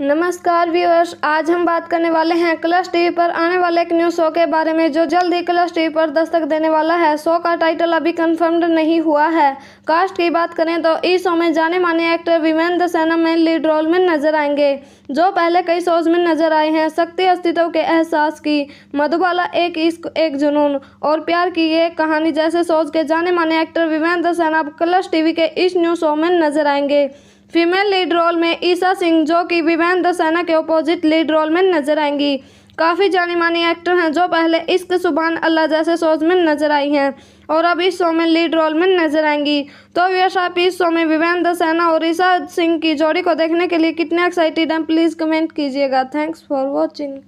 नमस्कार व्यूअर्स आज हम बात करने वाले हैं कलर्स टीवी पर आने वाले एक न्यू शो के बारे में जो जल्द ही कलर्स टीवी पर दस्तक देने वाला है शो का टाइटल अभी कंफर्म्ड नहीं हुआ है कास्ट की बात करें तो इस शो में जाने माने एक्टर विमेंद्र सेना में लीड रोल में नजर आएंगे जो पहले कई शोज में नजर आए हैं शक्ति अस्तित्व के एहसास की मधुबाला एक इश्क एक जुनून और प्यार की ये कहानी जैसे शोज के जाने माने एक्टर विमेंद्र सेना कलर्स टीवी के इस न्यू शो में नजर आएंगे फीमेल लीड रोल में ईसा सिंह जो कि विवेन दसाना के अपोजिट लीड रोल में नजर आएंगी काफ़ी जानी मानी एक्टर हैं जो पहले इश्क सुबहान अल्लाह जैसे शोज में नजर आई हैं और अब इस शो में लीड रोल में नजर आएंगी तो व्यश आप इस शो में विवेन दसैना और ईसा सिंह की जोड़ी को देखने के लिए कितने एक्साइटेड हैं प्लीज़ कमेंट कीजिएगा थैंक्स फॉर वॉचिंग